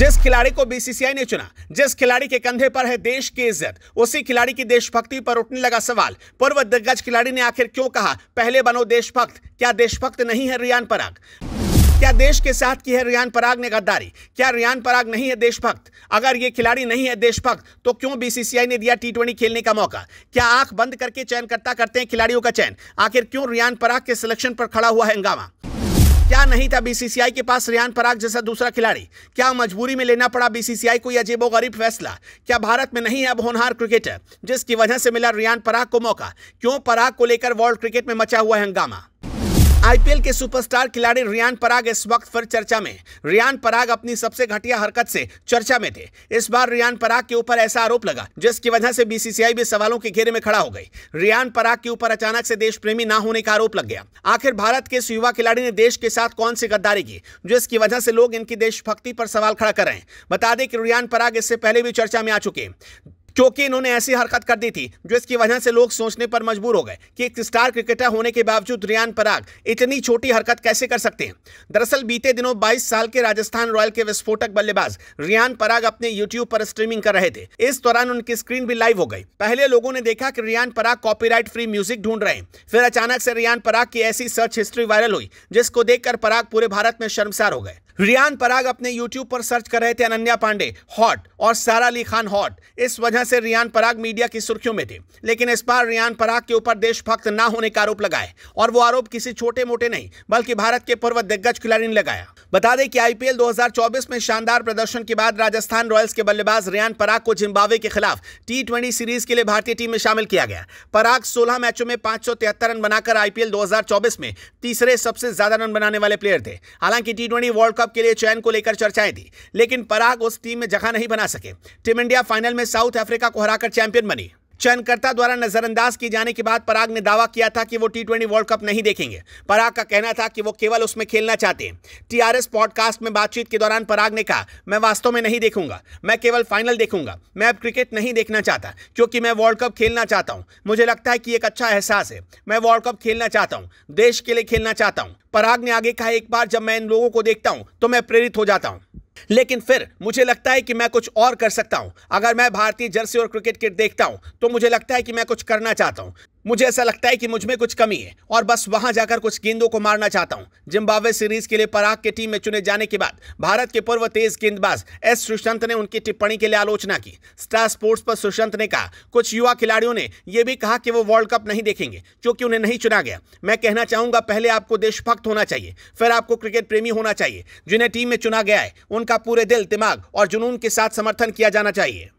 जिस खिलाड़ी को बीसीसीआई ने चुना जिस खिलाड़ी के कंधे पर है देश की इज्जत उसी खिलाड़ी की देशभक्ति पर उठने लगा सवाल पूर्व दिग्गज खिलाड़ी ने आखिर क्यों कहा पहले बनो देशभक्त क्या देशभक्त नहीं है रियान पराग क्या देश के साथ की है रियान पराग ने गद्दारी क्या रियान पराग नहीं है देशभक्त अगर ये खिलाड़ी नहीं है देशभक्त तो क्यों बीसीसीआई ने दिया टी ट्वेंटी खेलने का मौका क्या आंख बंद करके चयनकर्ता करते हैं खिलाड़ियों का चयन आखिर क्यों रियान पराग के सिलेक्शन पर खड़ा हुआ है हंगामा क्या नहीं था बीसीसीआई के पास रियान पराग जैसा दूसरा खिलाड़ी क्या मजबूरी में लेना पड़ा बीसीसीआई को यह अजीबो गरीब फैसला क्या भारत में नहीं है अब होनहार क्रिकेटर जिसकी वजह से मिला रियान पराग को मौका क्यों पराग को लेकर वर्ल्ड क्रिकेट में मचा हुआ हंगामा आईपीएल के सुपरस्टार खिलाड़ी रियान पराग इस वक्त फिर चर्चा में रियान पराग अपनी सबसे घटिया हरकत से चर्चा में थे इस बार रियान पराग के ऊपर ऐसा आरोप लगा जिसकी वजह से बीसीसीआई भी सवालों के घेरे में खड़ा हो गई रियान पराग के ऊपर अचानक से देश प्रेमी न होने का आरोप लग गया आखिर भारत के इस युवा खिलाड़ी ने देश के साथ कौन सी गद्दारी की जिसकी वजह से लोग इनकी देशभक्ति पर सवाल खड़ा कर रहे हैं बता दें कि रियान पराग इससे पहले भी चर्चा में आ चुके क्योंकि इन्होंने ऐसी हरकत कर दी थी जो इसकी वजह से लोग सोचने पर मजबूर हो गए कि एक स्टार क्रिकेटर होने के बावजूद रियान पराग इतनी छोटी हरकत कैसे कर सकते हैं दरअसल बीते दिनों 22 साल के राजस्थान रॉयल के विस्फोटक बल्लेबाज रियान पराग अपने यूट्यूब पर स्ट्रीमिंग कर रहे थे इस दौरान उनकी स्क्रीन भी लाइव हो गई पहले लोगों ने देखा कि Riyan Parag copy free music ढूंढ रहे हैं फिर अचानक से रियान पराग की ऐसी सर्च हिस्ट्री वायरल हुई जिसको देखकर पराग पूरे भारत में शर्मसार हो गए रियान पराग अपने यूट्यूब पर सर्च कर रहे थे अनन्या पांडे हॉट और सारा अली खान हॉट इस वजह से रियान पराग मीडिया की सुर्खियों में थे लेकिन इस बार रियान पराग के ऊपर देशभक्त ना होने का आरोप लगाए और वो आरोप किसी छोटे मोटे नहीं बल्कि भारत के पूर्व दिग्गज खिलाड़ी ने लगाया बता दें कि आईपीएल 2024 में शानदार प्रदर्शन के बाद राजस्थान रॉयल्स के बल्लेबाज रियान पराग को जिम्बाब्वे के खिलाफ टी सीरीज के लिए भारतीय टीम में शामिल किया गया पराग सोलह मैचों में पांच रन बनाकर आईपीएल दो में तीसरे सबसे ज्यादा रन बनाने वाले प्लेयर थे हालांकि टी वर्ल्ड कप कप के लिए चयन को लेकर चर्चाएं थी लेकिन पराग उस टीम में जगह नहीं बना सके टीम इंडिया फाइनल में साउथ अफ्रीका को हराकर चैंपियन बनी चयनकर्ता द्वारा नजरअंदाज किए जाने के बाद पराग ने दावा किया था कि वो टी ट्वेंटी वर्ल्ड कप नहीं देखेंगे पराग का कहना था कि वो केवल उसमें खेलना चाहते हैं टीआरएस पॉडकास्ट में बातचीत के दौरान पराग ने कहा मैं वास्तव में नहीं देखूंगा मैं केवल फाइनल देखूंगा मैं अब क्रिकेट नहीं देखना चाहता क्योंकि मैं वर्ल्ड कप खेलना चाहता हूं मुझे लगता है कि एक अच्छा एहसास है मैं वर्ल्ड कप खेलना चाहता हूं देश के लिए खेलना चाहता हूं पराग ने आगे कहा एक बार जब मैं इन लोगों को देखता हूं तो मैं प्रेरित हो जाता हूं लेकिन फिर मुझे लगता है कि मैं कुछ और कर सकता हूं अगर मैं भारतीय जर्सी और क्रिकेट किट देखता हूं तो मुझे लगता है कि मैं कुछ करना चाहता हूं मुझे ऐसा लगता है कि मुझ में कुछ कमी है और बस वहां जाकर कुछ गेंदों को मारना चाहता हूं जिम्बाब्वे सीरीज के लिए पराग के टीम में चुने जाने के बाद भारत के पूर्व तेज गेंदबाज एस सुशांत ने उनकी टिप्पणी के लिए आलोचना की स्टार स्पोर्ट्स पर सुशांत ने कहा कुछ युवा खिलाड़ियों ने यह भी कहा कि वो वर्ल्ड कप नहीं देखेंगे क्योंकि उन्हें नहीं चुना गया मैं कहना चाहूंगा पहले आपको देशभक्त होना चाहिए फिर आपको क्रिकेट प्रेमी होना चाहिए जिन्हें टीम में चुना गया है उनका पूरे दिल दिमाग और जुनून के साथ समर्थन किया जाना चाहिए